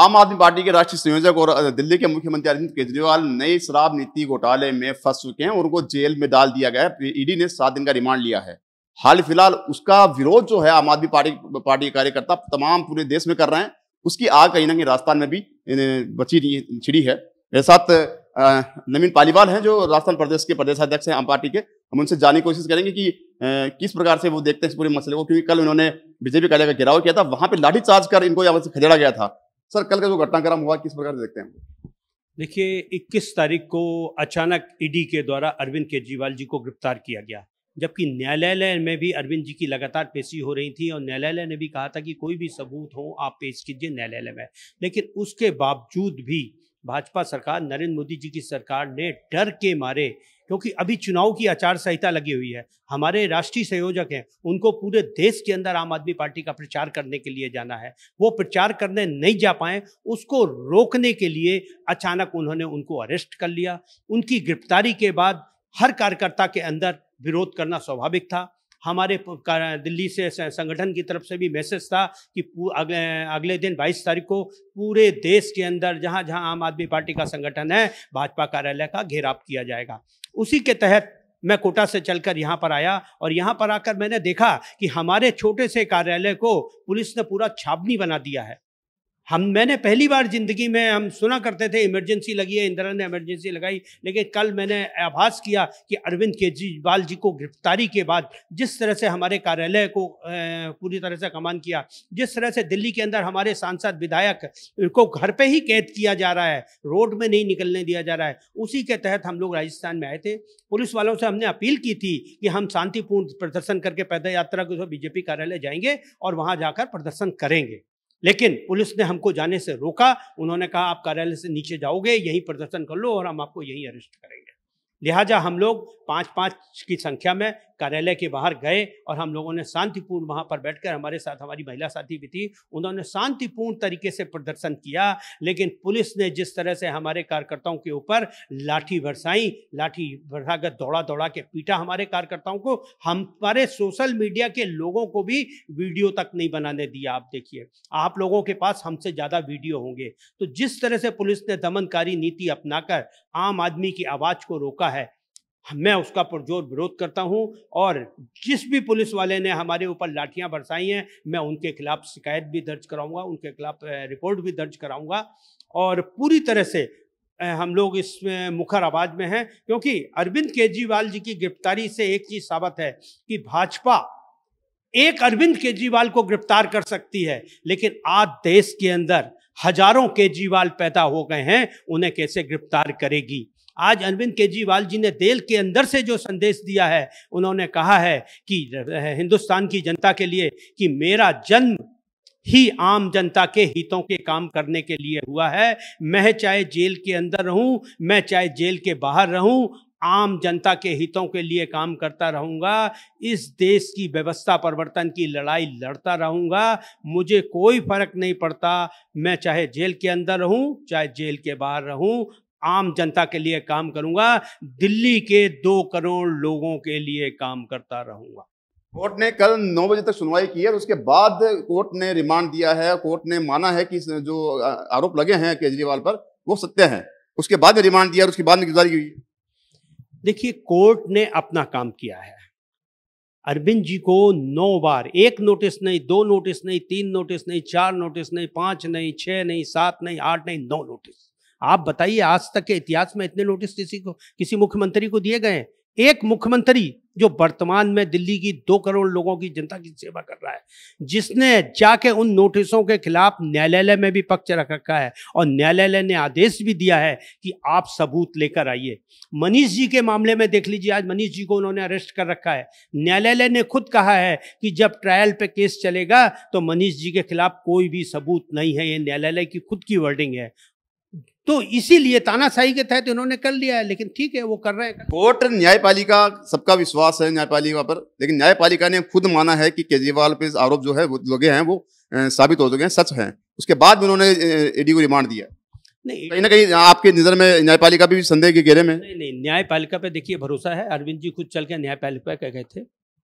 आम आदमी पार्टी के राष्ट्रीय संयोजक और दिल्ली के मुख्यमंत्री अरविंद केजरीवाल नई शराब नीति घोटाले में फंस चुके हैं और उनको जेल में डाल दिया गया है तो ईडी ने सात दिन का रिमांड लिया है हाल फिलहाल उसका विरोध जो है आम आदमी पार्टी पार्टी कार्यकर्ता तमाम पूरे देश में कर रहे हैं उसकी आग कहीं ना कहीं राजस्थान में भी बची छिड़ी है मेरे साथ नवीन पालीवाल हैं जो राजस्थान प्रदेश के प्रदेशाध्यक्ष हैं आम पार्टी के हम उनसे जानने की कोशिश करेंगे कि किस प्रकार से वो देखते हैं इस पूरे मसले को क्योंकि कल उन्होंने बीजेपी कार्यालय का घेराव किया था वहां पर लाठीचार्ज कर इनको यहाँ से खदेड़ा गया था सर कल का जो घटनाक्रम हुआ किस प्रकार देखते हैं देखिए 21 तारीख को अचानक ईडी के द्वारा अरविंद केजरीवाल जी को गिरफ्तार किया गया जबकि न्यायालय में भी अरविंद जी की लगातार पेशी हो रही थी और न्यायालय ने भी कहा था कि कोई भी सबूत हो आप पेश कीजिए न्यायालय में लेकिन उसके बावजूद भी भाजपा सरकार नरेंद्र मोदी जी की सरकार ने डर के मारे क्योंकि अभी चुनाव की आचार संहिता लगी हुई है हमारे राष्ट्रीय संयोजक हैं उनको पूरे देश के अंदर आम आदमी पार्टी का प्रचार करने के लिए जाना है वो प्रचार करने नहीं जा पाए उसको रोकने के लिए अचानक उन्होंने उनको अरेस्ट कर लिया उनकी गिरफ्तारी के बाद हर कार्यकर्ता के अंदर विरोध करना स्वाभाविक था हमारे दिल्ली से संगठन की तरफ से भी मैसेज था कि अगले अगले दिन 22 तारीख को पूरे देश के अंदर जहाँ जहाँ आम आदमी पार्टी का संगठन है भाजपा कार्यालय का घेराव किया जाएगा उसी के तहत मैं कोटा से चलकर यहाँ पर आया और यहाँ पर आकर मैंने देखा कि हमारे छोटे से कार्यालय को पुलिस ने पूरा छावनी बना दिया है हम मैंने पहली बार ज़िंदगी में हम सुना करते थे इमरजेंसी लगी है इंदिरा ने इमरजेंसी लगाई लेकिन कल मैंने आभास किया कि अरविंद केजरीवाल जी को गिरफ्तारी के बाद जिस तरह से हमारे कार्यालय को पूरी तरह से कमान किया जिस तरह से दिल्ली के अंदर हमारे सांसद विधायक को घर पर ही कैद किया जा रहा है रोड में नहीं निकलने दिया जा रहा है उसी के तहत हम लोग राजस्थान में आए थे पुलिस वालों से हमने अपील की थी कि हम शांतिपूर्ण प्रदर्शन करके पैदल यात्रा के बीजेपी कार्यालय जाएंगे और वहाँ जाकर प्रदर्शन करेंगे लेकिन पुलिस ने हमको जाने से रोका उन्होंने कहा आप कार्यालय से नीचे जाओगे यहीं प्रदर्शन कर लो और हम आपको यहीं अरेस्ट करेंगे लिहाजा हम लोग पाँच पाँच की संख्या में कार्यालय के बाहर गए और हम लोगों ने शांतिपूर्ण वहाँ पर बैठकर हमारे साथ हमारी महिला साथी भी थी उन्होंने शांतिपूर्ण तरीके से प्रदर्शन किया लेकिन पुलिस ने जिस तरह से हमारे कार्यकर्ताओं के ऊपर लाठी बरसाई लाठी बरसाकर दौड़ा दौड़ा के पीटा हमारे कार्यकर्ताओं को हमारे सोशल मीडिया के लोगों को भी वीडियो तक नहीं बनाने दिया आप देखिए आप लोगों के पास हमसे ज़्यादा वीडियो होंगे तो जिस तरह से पुलिस ने दमनकारी नीति अपनाकर आम आदमी की आवाज़ को रोका का है मैं उसका पुरजोर विरोध करता हूं और जिस भी पुलिस वाले ने हमारे ऊपर लाठियां बरसाई हैं मैं उनके खिलाफ शिकायत भी दर्ज कराऊंगा उनके खिलाफ रिपोर्ट भी दर्ज कराऊंगा और पूरी तरह से हम लोग इस मुखर आवाज में हैं क्योंकि अरविंद केजरीवाल जी की गिरफ्तारी से एक चीज साबित है कि भाजपा एक अरविंद केजरीवाल को गिरफ्तार कर सकती है लेकिन आज देश के अंदर हजारों केजरीवाल पैदा हो गए हैं उन्हें कैसे गिरफ्तार करेगी आज अरविंद केजरीवाल जी ने देल के अंदर से जो संदेश दिया है उन्होंने कहा है कि हिंदुस्तान की जनता के लिए कि मेरा जन्म ही आम जनता के हितों के काम करने के लिए हुआ है मैं चाहे जेल के अंदर रहूं मैं चाहे जेल के बाहर रहूं आम जनता के हितों के लिए काम करता रहूंगा इस देश की व्यवस्था परिवर्तन की लड़ाई लड़ता रहूंगा मुझे कोई फर्क नहीं पड़ता मैं चाहे जेल के अंदर रहूं चाहे जेल के बाहर रहूं आम जनता के लिए काम करूंगा दिल्ली के दो करोड़ लोगों के लिए काम करता रहूंगा कोर्ट ने कल नौ बजे तक सुनवाई की है उसके बाद कोर्ट ने रिमांड दिया है कोर्ट ने माना है कि जो आरोप लगे हैं केजरीवाल पर वो सत्य है उसके बाद रिमांड दिया और उसके बाद गिरफ्तारी हुई देखिए कोर्ट ने अपना काम किया है अरविंद जी को नौ बार एक नोटिस नहीं दो नोटिस नहीं तीन नोटिस नहीं चार नोटिस नहीं पांच नहीं छह नहीं सात नहीं आठ नहीं नौ नोटिस आप बताइए आज तक के इतिहास में इतने नोटिस किसी को किसी मुख्यमंत्री को दिए गए एक मुख्यमंत्री जो वर्तमान में दिल्ली की दो करोड़ लोगों की जनता की सेवा कर रहा है जिसने जाके उन नोटिसों के खिलाफ न्यायालय में भी पक्ष रख रखा है और न्यायालय ने आदेश भी दिया है कि आप सबूत लेकर आइए मनीष जी के मामले में देख लीजिए आज मनीष जी को उन्होंने अरेस्ट कर रखा है न्यायालय ने खुद कहा है कि जब ट्रायल पे केस चलेगा तो मनीष जी के खिलाफ कोई भी सबूत नहीं है ये न्यायालय की खुद की वर्डिंग है तो इसीलिए तानाशाही के तहत इन्होंने कर लिया है लेकिन ठीक है वो कर रहे हैं कोर्ट न्यायपालिका सबका विश्वास है न्यायपालिका पर लेकिन न्यायपालिका ने खुद माना है कि केजरीवाल पे आरोप जो है वो लगे हैं वो साबित हो चुके हैं सच है उसके बाद भी उन्होंने ईडी को रिमांड दिया नहीं कहीं ना कहीं आपके नज़र में न्यायपालिका भी संदेह के घेरे में नहीं नहीं न्यायपालिका पे देखिए भरोसा है अरविंद जी खुद चल के न्यायपालिका क्या गए थे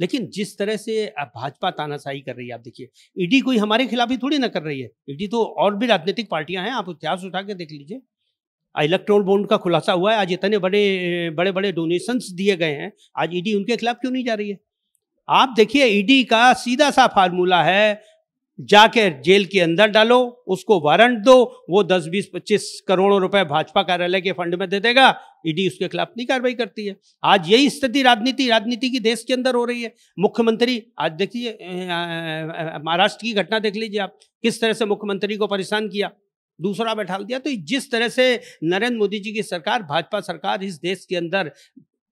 लेकिन जिस तरह से भाजपा तानाशाही कर रही है आप देखिए ईडी कोई हमारे खिलाफ ही थोड़ी ना कर रही है ईडी तो और भी राजनीतिक पार्टियां हैं आप इतिहास उठा के देख लीजिए इलेक्ट्रोल बॉन्ड का खुलासा हुआ है आज इतने बड़े बड़े बड़े डोनेशंस दिए गए हैं आज ईडी उनके खिलाफ क्यों नहीं जा रही है आप देखिए ईडी का सीधा सा फार्मूला है जाकर जेल के अंदर डालो उसको वारंट दो वो 10 बीस 25 करोड़ों रुपए भाजपा कार्यालय के फंड में दे देगा ईडी उसके खिलाफ नहीं कार्रवाई करती है आज यही स्थिति राजनीति राजनीति की देश के अंदर हो रही है मुख्यमंत्री आज देखिए महाराष्ट्र की घटना देख लीजिए आप किस तरह से मुख्यमंत्री को परेशान किया दूसरा बैठा दिया तो जिस तरह से नरेंद्र मोदी जी की सरकार भाजपा सरकार इस देश के अंदर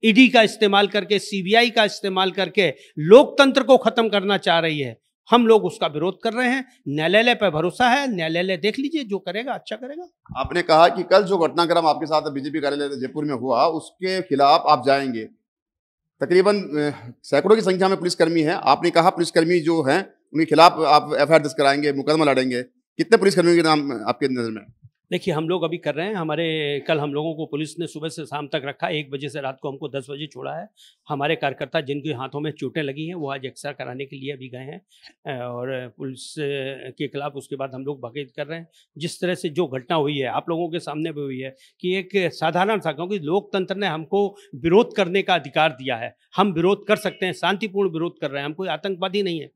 ईडी का इस्तेमाल करके सीबीआई का इस्तेमाल करके लोकतंत्र को खत्म करना चाह रही है हम लोग उसका विरोध कर रहे हैं न्यायालय पर भरोसा है न्यायालय देख लीजिए जो करेगा अच्छा करेगा आपने कहा कि कल जो घटनाक्रम आपके साथ बीजेपी कार्यालय जयपुर में हुआ उसके खिलाफ आप जाएंगे तकरीबन सैकड़ों की संख्या में पुलिसकर्मी हैं आपने कहा पुलिसकर्मी जो हैं उनके खिलाफ आप एफ आई दर्ज कराएंगे मुकदमा लड़ेंगे कितने पुलिसकर्मियों के नाम आपके नजर में देखिए हम लोग अभी कर रहे हैं हमारे कल हम लोगों को पुलिस ने सुबह से शाम तक रखा एक बजे से रात को हमको दस बजे छोड़ा है हमारे कार्यकर्ता जिनके हाथों में चोटें लगी हैं वो आज एक्सरा कराने के लिए अभी गए हैं और पुलिस के खिलाफ उसके बाद हम लोग बातचीत कर रहे हैं जिस तरह से जो घटना हुई है आप लोगों के सामने भी हुई है कि एक साधारण सा क्योंकि लोकतंत्र ने हमको विरोध करने का अधिकार दिया है हम विरोध कर सकते हैं शांतिपूर्ण विरोध कर रहे हैं हम कोई आतंकवादी नहीं है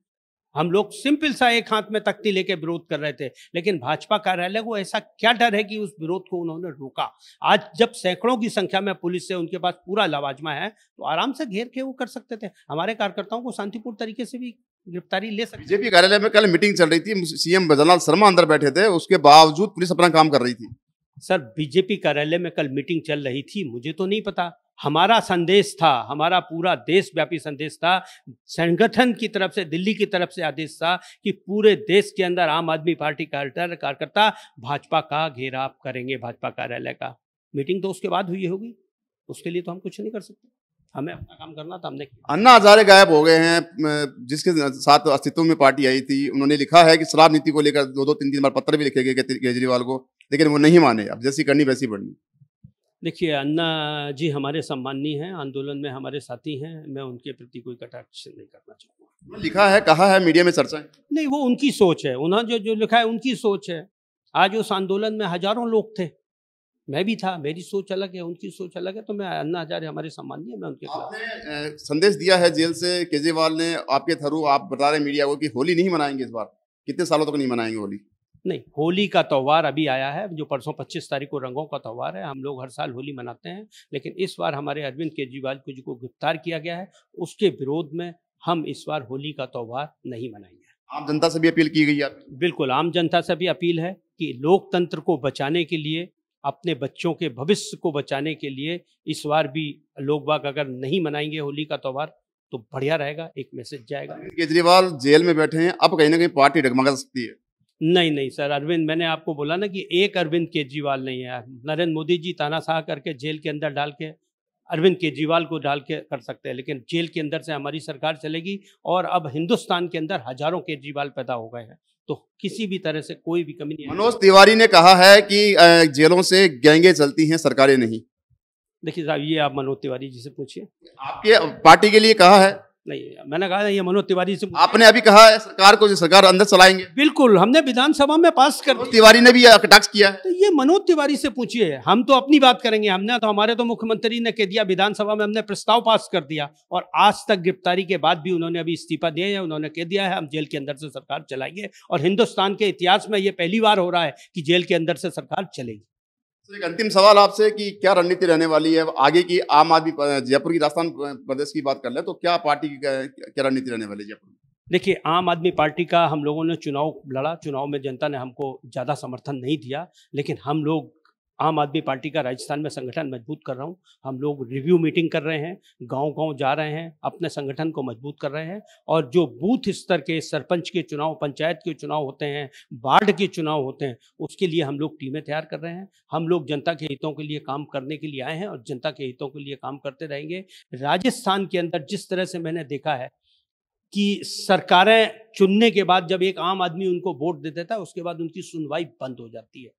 हम लोग सिंपल सा एक हाथ में तख्ती लेके विरोध कर रहे थे लेकिन भाजपा कार्यालय को ऐसा क्या डर है कि उस विरोध को उन्होंने रोका आज जब सैकड़ों की संख्या में पुलिस से उनके पास पूरा लवाजमा है तो आराम से घेर के वो कर सकते थे हमारे कार्यकर्ताओं को शांतिपूर्ण तरीके से भी गिरफ्तारी ले सकते बीजेपी कार्यालय में कल मीटिंग चल रही थी सीएम बदलाल शर्मा अंदर बैठे थे उसके बावजूद पुलिस अपना काम कर रही थी सर बीजेपी कार्यालय में कल मीटिंग चल रही थी मुझे तो नहीं पता हमारा संदेश था हमारा पूरा देशव्यापी संदेश था संगठन की तरफ से दिल्ली की तरफ से आदेश था कि पूरे देश के अंदर आम आदमी पार्टी कार्यकर्ता भाजपा का घेराव करेंगे भाजपा कार्यालय का मीटिंग तो उसके बाद हुई होगी उसके लिए तो हम कुछ नहीं कर सकते हमें अपना काम करना था हमने अन्ना हजारे गायब हो गए हैं जिसके साथ अस्तित्व में पार्टी आई थी उन्होंने लिखा है कि शराब नीति को लेकर दो दो तीन तीन बार पत्र भी लिखे गए केजरीवाल को लेकिन वो नहीं माने अब जैसी करनी वैसी बढ़नी देखिए अन्ना जी हमारे सम्माननीय हैं आंदोलन में हमारे साथी हैं मैं उनके प्रति कोई कटाक्ष नहीं करना चाहूँगा लिखा है कहा है मीडिया में चर्चा नहीं वो उनकी सोच है उन्होंने जो जो लिखा है उनकी सोच है आज उस आंदोलन में हजारों लोग थे मैं भी था मेरी सोच अलग है उनकी सोच अलग है तो मैं अन्ना हजारे हमारे सम्माननीय मैं उनके आपने संदेश दिया है जेल से केजरीवाल ने आपके थ्रू आप बता रहे मीडिया को कि होली नहीं मनाएंगे इस बार कितने सालों तक तो नहीं मनाएंगे होली नहीं होली का त्यौहार अभी आया है जो परसों 25 तारीख को रंगों का त्यौहार है हम लोग हर साल होली मनाते हैं लेकिन इस बार हमारे अरविंद केजरीवाल को जी को गिरफ्तार किया गया है उसके विरोध में हम इस बार होली का त्यौहार नहीं मनाएंगे आम जनता से भी अपील की गई है बिल्कुल आम जनता से भी अपील है कि लोकतंत्र को बचाने के लिए अपने बच्चों के भविष्य को बचाने के लिए इस बार भी लोग बाग अगर नहीं मनाएंगे होली का त्यौहार तो बढ़िया रहेगा एक मैसेज जाएगा केजरीवाल जेल में बैठे हैं अब कहीं ना कहीं पार्टी डगमगा सकती है नहीं नहीं सर अरविंद मैंने आपको बोला ना कि एक अरविंद केजरीवाल नहीं है नरेंद्र मोदी जी तानाशाह करके जेल के अंदर डाल के अरविंद केजरीवाल को डाल के कर सकते हैं लेकिन जेल के अंदर से हमारी सरकार चलेगी और अब हिंदुस्तान के अंदर हजारों केजरीवाल पैदा हो गए हैं तो किसी भी तरह से कोई भी कमी नहीं मनोज तिवारी ने कहा है कि जेलों से गैंगे चलती हैं सरकारें नहीं देखिए साहब ये आप मनोज तिवारी जी से पूछिए आपके पार्टी के लिए कहा है नहीं मैंने कहा ये मनोज तिवारी से आपने अभी कहा है सरकार को सरकार अंदर चलाएंगे बिल्कुल हमने विधानसभा में पास कर तिवारी ने भी कटाक्ष किया तो ये मनोज तिवारी से पूछिए हम तो अपनी बात करेंगे हमने तो हमारे तो मुख्यमंत्री ने कह दिया विधानसभा में हमने प्रस्ताव पास कर दिया और आज तक गिरफ्तारी के बाद भी उन्होंने अभी इस्तीफा दिया है उन्होंने कह दिया है हम जेल के अंदर से सरकार चलाएंगे और हिंदुस्तान के इतिहास में ये पहली बार हो रहा है कि जेल के अंदर से सरकार चलेगी तो एक अंतिम सवाल आपसे कि क्या रणनीति रहने वाली है आगे की आम आदमी जयपुर की राजस्थान प्रदेश की बात कर ले तो क्या पार्टी की क्या रणनीति रहने वाली है जयपुर देखिए आम आदमी पार्टी का हम लोगों ने चुनाव लड़ा चुनाव में जनता ने हमको ज़्यादा समर्थन नहीं दिया लेकिन हम लोग आम आदमी पार्टी का राजस्थान में संगठन मजबूत कर रहा हूँ हम लोग रिव्यू मीटिंग कर रहे हैं गांव गांव जा रहे हैं अपने संगठन को मजबूत कर रहे हैं और जो बूथ स्तर के सरपंच के चुनाव पंचायत के चुनाव होते हैं वार्ड के चुनाव होते हैं उसके लिए हम लोग टीमें तैयार कर रहे हैं हम लोग जनता के हितों के लिए काम करने के लिए आए हैं और जनता के हितों के लिए काम करते रहेंगे राजस्थान के अंदर जिस तरह से मैंने देखा है कि सरकारें चुनने के बाद जब एक आम आदमी उनको वोट दे देता है उसके बाद उनकी सुनवाई बंद हो जाती है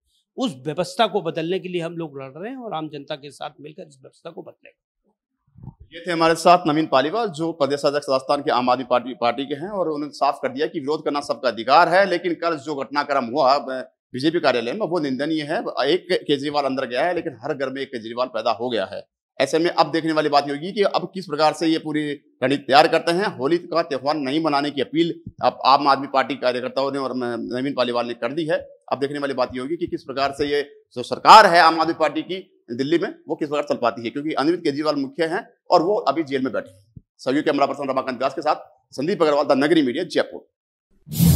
उस व्यवस्था को बदलने के लिए हम लोग लड़ रहे हैं और आम जनता के साथ मिलकर इस व्यवस्था को बदलेंगे ये थे हमारे साथ नवीन पालीवाल जो प्रदेश अध्यक्ष राजस्थान के आम आदमी पार्टी पार्टी के हैं और उन्होंने साफ कर दिया कि विरोध करना सबका अधिकार है लेकिन कल जो घटनाक्रम हुआ बीजेपी कार्यालय में वो निंदनीय है एक केजरीवाल अंदर गया है लेकिन हर घर में एक केजरीवाल पैदा हो गया है ऐसे में अब देखने वाली बात होगी कि अब किस प्रकार से ये पूरी रणनीति तैयार करते हैं होली का त्यौहार नहीं मनाने की अपील अब आम आदमी पार्टी कार्यकर्ताओं ने और नवीन पालीवाल ने कर दी है अब देखने वाली बात ये होगी कि किस प्रकार से ये जो सरकार है आम आदमी पार्टी की दिल्ली में वो किस प्रकार चल पाती है क्योंकि अरविंद केजरीवाल मुख्य हैं और वो अभी जेल में बैठे हैं सहयोग कैमरा पर्सन रमाकांत व्यास के साथ संदीप अग्रवाल द नगरी मीडिया जयपुर